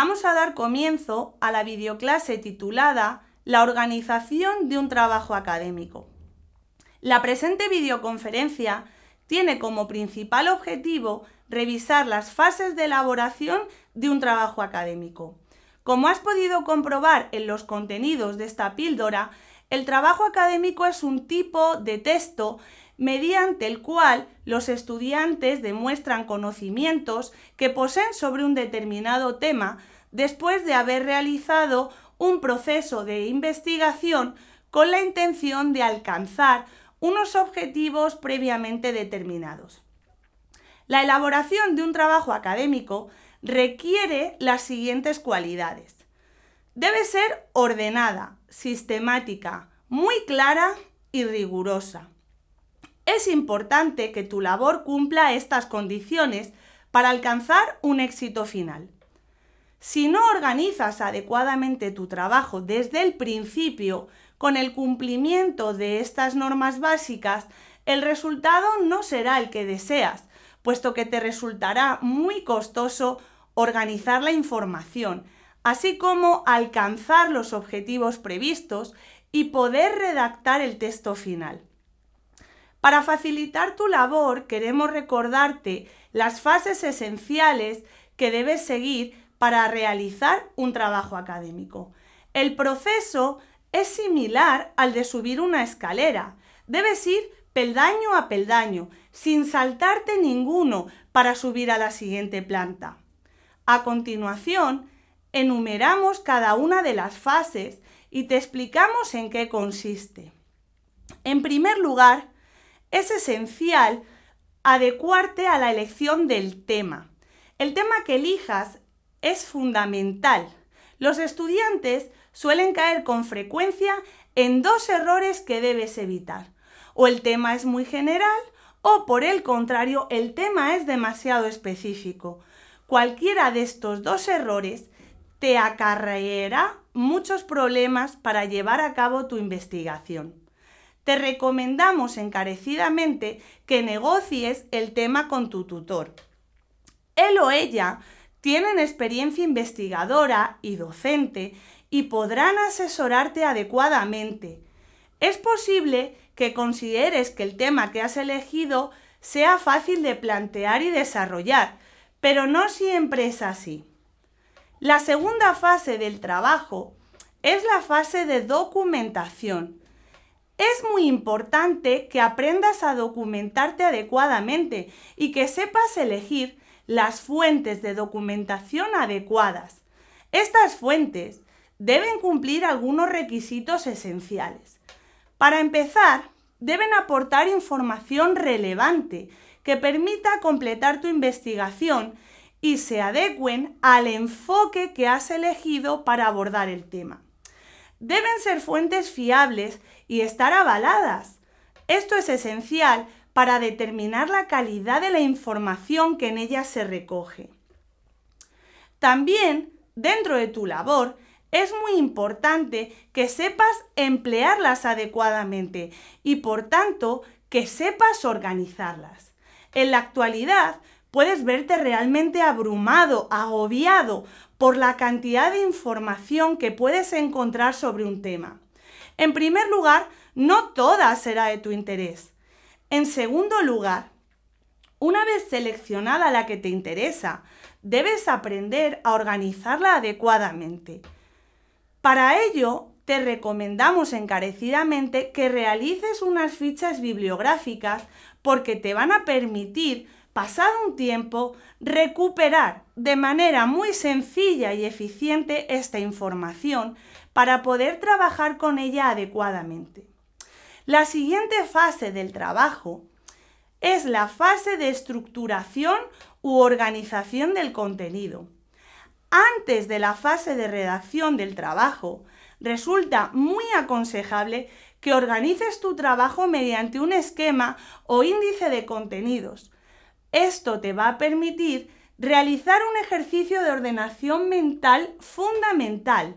vamos a dar comienzo a la videoclase titulada La organización de un trabajo académico. La presente videoconferencia tiene como principal objetivo revisar las fases de elaboración de un trabajo académico. Como has podido comprobar en los contenidos de esta píldora, el trabajo académico es un tipo de texto mediante el cual los estudiantes demuestran conocimientos que poseen sobre un determinado tema después de haber realizado un proceso de investigación con la intención de alcanzar unos objetivos previamente determinados. La elaboración de un trabajo académico requiere las siguientes cualidades. Debe ser ordenada, sistemática, muy clara y rigurosa. Es importante que tu labor cumpla estas condiciones para alcanzar un éxito final. Si no organizas adecuadamente tu trabajo desde el principio con el cumplimiento de estas normas básicas, el resultado no será el que deseas, puesto que te resultará muy costoso organizar la información, así como alcanzar los objetivos previstos y poder redactar el texto final. Para facilitar tu labor, queremos recordarte las fases esenciales que debes seguir para realizar un trabajo académico. El proceso es similar al de subir una escalera. Debes ir peldaño a peldaño, sin saltarte ninguno para subir a la siguiente planta. A continuación, enumeramos cada una de las fases y te explicamos en qué consiste. En primer lugar, es esencial adecuarte a la elección del tema. El tema que elijas es fundamental. Los estudiantes suelen caer con frecuencia en dos errores que debes evitar. O el tema es muy general o por el contrario el tema es demasiado específico. Cualquiera de estos dos errores te acarreará muchos problemas para llevar a cabo tu investigación te recomendamos encarecidamente que negocies el tema con tu tutor. Él o ella tienen experiencia investigadora y docente y podrán asesorarte adecuadamente. Es posible que consideres que el tema que has elegido sea fácil de plantear y desarrollar, pero no siempre es así. La segunda fase del trabajo es la fase de documentación. Es muy importante que aprendas a documentarte adecuadamente y que sepas elegir las fuentes de documentación adecuadas. Estas fuentes deben cumplir algunos requisitos esenciales. Para empezar, deben aportar información relevante que permita completar tu investigación y se adecuen al enfoque que has elegido para abordar el tema deben ser fuentes fiables y estar avaladas. Esto es esencial para determinar la calidad de la información que en ellas se recoge. También, dentro de tu labor, es muy importante que sepas emplearlas adecuadamente y, por tanto, que sepas organizarlas. En la actualidad, Puedes verte realmente abrumado, agobiado por la cantidad de información que puedes encontrar sobre un tema. En primer lugar, no toda será de tu interés. En segundo lugar, una vez seleccionada la que te interesa, debes aprender a organizarla adecuadamente. Para ello, te recomendamos encarecidamente que realices unas fichas bibliográficas porque te van a permitir pasado un tiempo, recuperar de manera muy sencilla y eficiente esta información para poder trabajar con ella adecuadamente. La siguiente fase del trabajo es la fase de estructuración u organización del contenido. Antes de la fase de redacción del trabajo, resulta muy aconsejable que organices tu trabajo mediante un esquema o índice de contenidos, esto te va a permitir realizar un ejercicio de ordenación mental fundamental.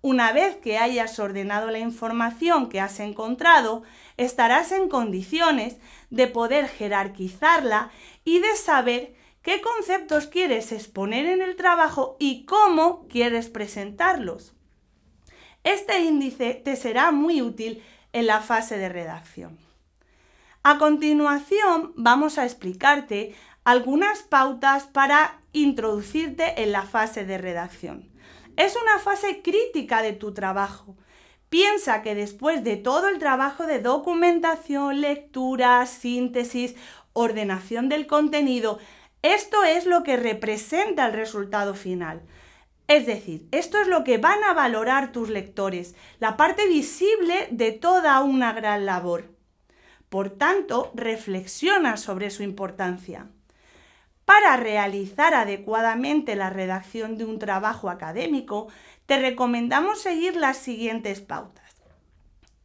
Una vez que hayas ordenado la información que has encontrado, estarás en condiciones de poder jerarquizarla y de saber qué conceptos quieres exponer en el trabajo y cómo quieres presentarlos. Este índice te será muy útil en la fase de redacción. A continuación vamos a explicarte algunas pautas para introducirte en la fase de redacción. Es una fase crítica de tu trabajo. Piensa que después de todo el trabajo de documentación, lectura, síntesis, ordenación del contenido, esto es lo que representa el resultado final. Es decir, esto es lo que van a valorar tus lectores, la parte visible de toda una gran labor. Por tanto, reflexiona sobre su importancia. Para realizar adecuadamente la redacción de un trabajo académico, te recomendamos seguir las siguientes pautas.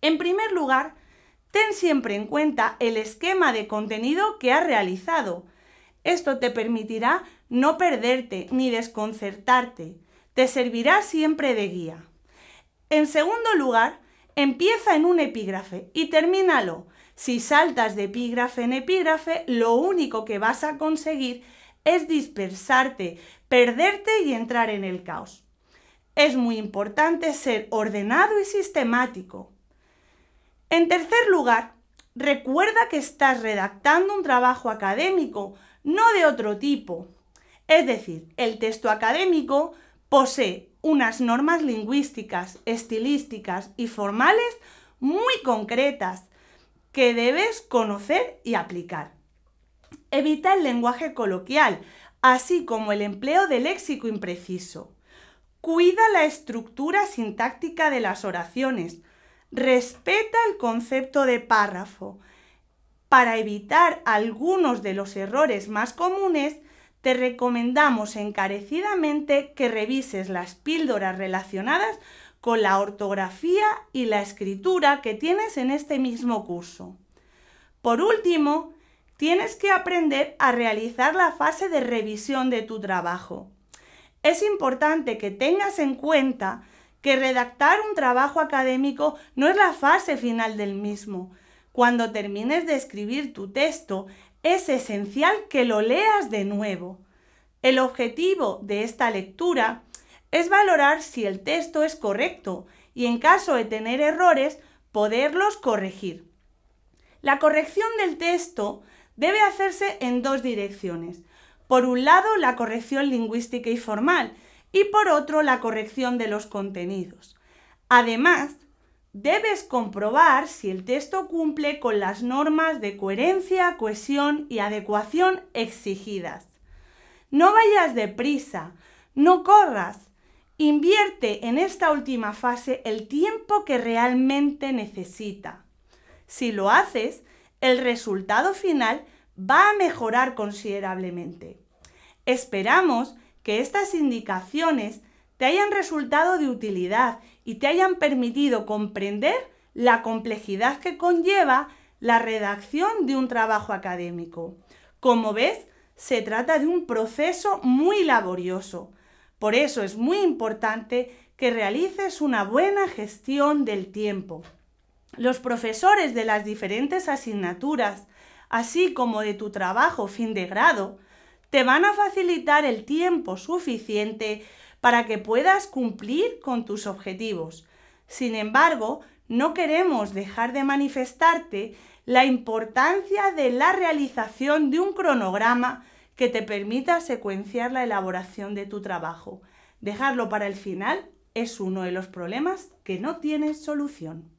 En primer lugar, ten siempre en cuenta el esquema de contenido que has realizado. Esto te permitirá no perderte ni desconcertarte. Te servirá siempre de guía. En segundo lugar, empieza en un epígrafe y termínalo si saltas de epígrafe en epígrafe, lo único que vas a conseguir es dispersarte, perderte y entrar en el caos. Es muy importante ser ordenado y sistemático. En tercer lugar, recuerda que estás redactando un trabajo académico, no de otro tipo. Es decir, el texto académico posee unas normas lingüísticas, estilísticas y formales muy concretas que debes conocer y aplicar. Evita el lenguaje coloquial, así como el empleo de léxico impreciso. Cuida la estructura sintáctica de las oraciones. Respeta el concepto de párrafo. Para evitar algunos de los errores más comunes, te recomendamos encarecidamente que revises las píldoras relacionadas con la ortografía y la escritura que tienes en este mismo curso. Por último, tienes que aprender a realizar la fase de revisión de tu trabajo. Es importante que tengas en cuenta que redactar un trabajo académico no es la fase final del mismo. Cuando termines de escribir tu texto, es esencial que lo leas de nuevo. El objetivo de esta lectura es valorar si el texto es correcto y en caso de tener errores, poderlos corregir. La corrección del texto debe hacerse en dos direcciones. Por un lado, la corrección lingüística y formal y por otro, la corrección de los contenidos. Además, debes comprobar si el texto cumple con las normas de coherencia, cohesión y adecuación exigidas. No vayas deprisa, no corras, Invierte en esta última fase el tiempo que realmente necesita. Si lo haces, el resultado final va a mejorar considerablemente. Esperamos que estas indicaciones te hayan resultado de utilidad y te hayan permitido comprender la complejidad que conlleva la redacción de un trabajo académico. Como ves, se trata de un proceso muy laborioso, por eso es muy importante que realices una buena gestión del tiempo. Los profesores de las diferentes asignaturas, así como de tu trabajo fin de grado, te van a facilitar el tiempo suficiente para que puedas cumplir con tus objetivos. Sin embargo, no queremos dejar de manifestarte la importancia de la realización de un cronograma que te permita secuenciar la elaboración de tu trabajo. Dejarlo para el final es uno de los problemas que no tiene solución.